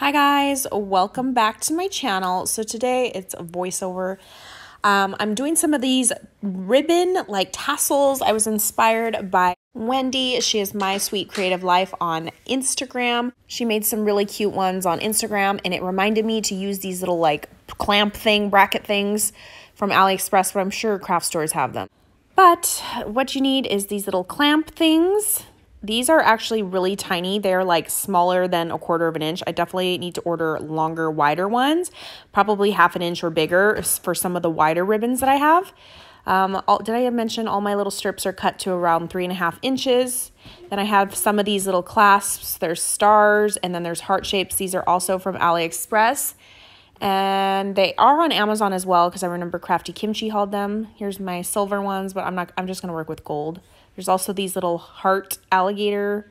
Hi guys, welcome back to my channel. So today it's a voiceover. Um, I'm doing some of these ribbon like tassels. I was inspired by Wendy. She is My Sweet Creative Life on Instagram. She made some really cute ones on Instagram and it reminded me to use these little like clamp thing, bracket things from AliExpress, but I'm sure craft stores have them. But what you need is these little clamp things these are actually really tiny. They're like smaller than a quarter of an inch. I definitely need to order longer, wider ones, probably half an inch or bigger for some of the wider ribbons that I have. Um, all, did I mention all my little strips are cut to around three and a half inches? Then I have some of these little clasps. There's stars and then there's heart shapes. These are also from AliExpress. And they are on Amazon as well because I remember Crafty Kimchi hauled them. Here's my silver ones, but I'm not. I'm just gonna work with gold. There's also these little heart alligator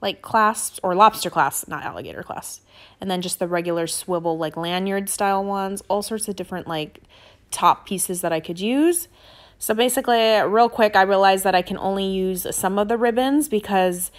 like clasps or lobster clasps, not alligator clasps. And then just the regular swivel like lanyard style ones, all sorts of different like top pieces that I could use. So basically, real quick, I realized that I can only use some of the ribbons because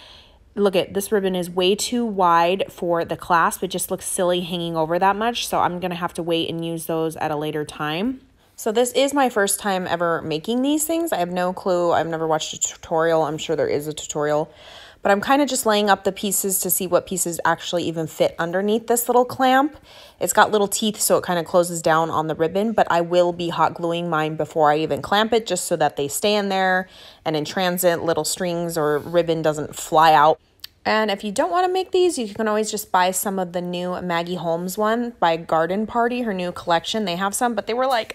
look at this ribbon is way too wide for the clasp. It just looks silly hanging over that much. So I'm going to have to wait and use those at a later time. So this is my first time ever making these things. I have no clue. I've never watched a tutorial. I'm sure there is a tutorial. But I'm kind of just laying up the pieces to see what pieces actually even fit underneath this little clamp. It's got little teeth, so it kind of closes down on the ribbon, but I will be hot gluing mine before I even clamp it just so that they stay in there and in transit, little strings or ribbon doesn't fly out. And if you don't want to make these, you can always just buy some of the new Maggie Holmes one by Garden Party, her new collection. They have some, but they were like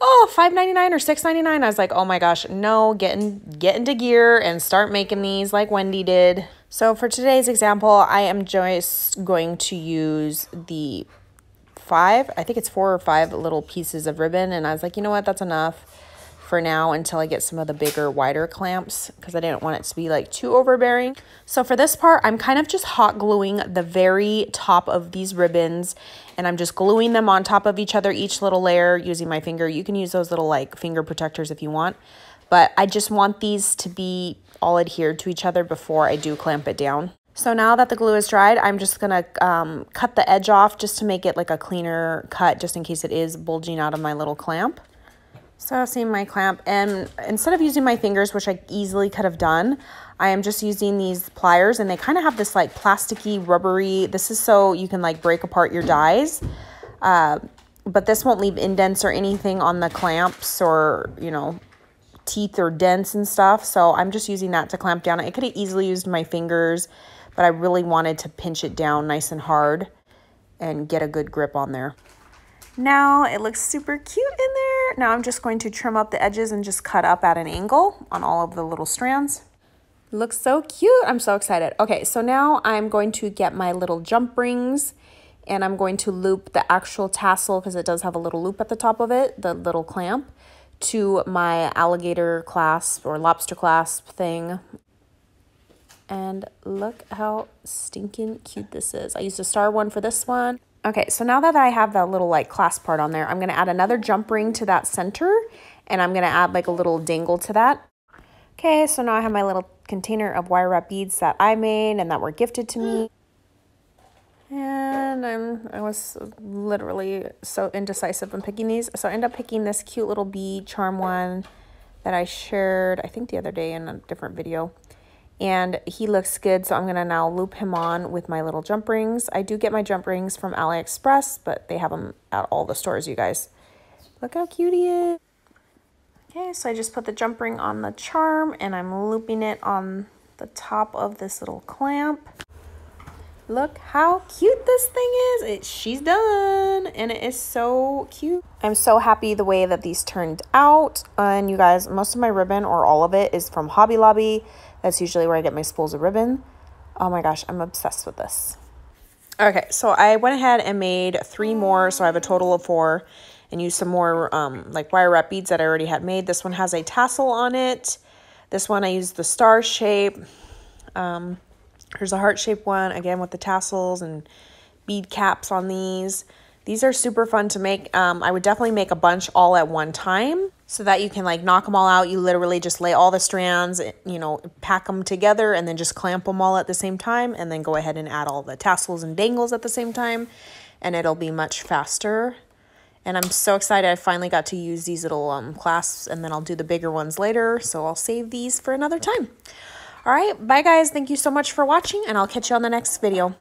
oh, 5.99 or 6.99. I was like, oh my gosh, no, get in, get into gear and start making these like Wendy did. So for today's example, I am just going to use the five, I think it's four or five little pieces of ribbon. And I was like, you know what, that's enough for now until I get some of the bigger, wider clamps because I didn't want it to be like too overbearing. So for this part, I'm kind of just hot gluing the very top of these ribbons and I'm just gluing them on top of each other, each little layer using my finger. You can use those little like finger protectors if you want, but I just want these to be all adhered to each other before I do clamp it down. So now that the glue is dried, I'm just going to um, cut the edge off just to make it like a cleaner cut just in case it is bulging out of my little clamp. So I've seen my clamp and instead of using my fingers, which I easily could have done, I am just using these pliers and they kind of have this like plasticky, rubbery, this is so you can like break apart your dies. Uh, but this won't leave indents or anything on the clamps or, you know, teeth or dents and stuff. So I'm just using that to clamp down. I could have easily used my fingers, but I really wanted to pinch it down nice and hard and get a good grip on there. Now it looks super cute in there. Now I'm just going to trim up the edges and just cut up at an angle on all of the little strands. looks so cute. I'm so excited. Okay, so now I'm going to get my little jump rings and I'm going to loop the actual tassel because it does have a little loop at the top of it, the little clamp, to my alligator clasp or lobster clasp thing. And look how stinking cute this is. I used a star one for this one. Okay, so now that I have that little like clasp part on there, I'm gonna add another jump ring to that center and I'm gonna add like a little dangle to that. Okay, so now I have my little container of wire wrap beads that I made and that were gifted to me. And I'm, I was literally so indecisive in picking these. So I end up picking this cute little bead charm one that I shared, I think the other day in a different video and he looks good so I'm gonna now loop him on with my little jump rings. I do get my jump rings from AliExpress but they have them at all the stores you guys. Look how cute he is. Okay so I just put the jump ring on the charm and I'm looping it on the top of this little clamp. Look how cute this thing is. It, she's done and it is so cute. I'm so happy the way that these turned out. And you guys, most of my ribbon or all of it is from Hobby Lobby. That's usually where I get my spools of ribbon. Oh my gosh, I'm obsessed with this. Okay, so I went ahead and made three more. So I have a total of four and used some more um, like wire wrap beads that I already had made. This one has a tassel on it. This one I used the star shape. Um, Here's a heart-shaped one, again with the tassels and bead caps on these. These are super fun to make. Um, I would definitely make a bunch all at one time so that you can like knock them all out. You literally just lay all the strands, eh, you know, pack them together and then just clamp them all at the same time and then go ahead and add all the tassels and dangles at the same time and it'll be much faster. And I'm so excited I finally got to use these little um, clasps and then I'll do the bigger ones later. So I'll save these for another time. All right, bye guys. Thank you so much for watching, and I'll catch you on the next video.